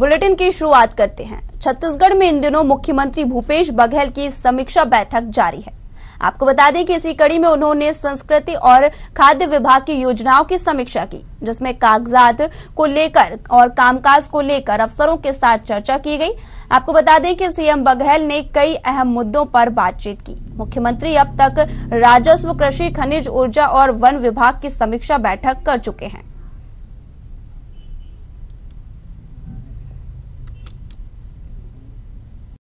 bulletin की शुरुआत करते हैं छत्तीसगढ़ में इन दिनों मुख्यमंत्री भूपेश बघेल की समीक्षा बैठक जारी है आपको बता दें कि इसी कड़ी में उन्होंने संस्कृति और खाद्य विभाग की योजनाओं की समीक्षा की जिसमें कागजात को लेकर और कामकाज को लेकर अफसरों के साथ चर्चा की गई आपको बता दें कि सीएम बघेल ने कई अहम मुद्दों पर बातचीत की मुख्यमंत्री अब तक राजस्व कृषि खनिज ऊर्जा और वन विभाग की समीक्षा बैठक कर चुके हैं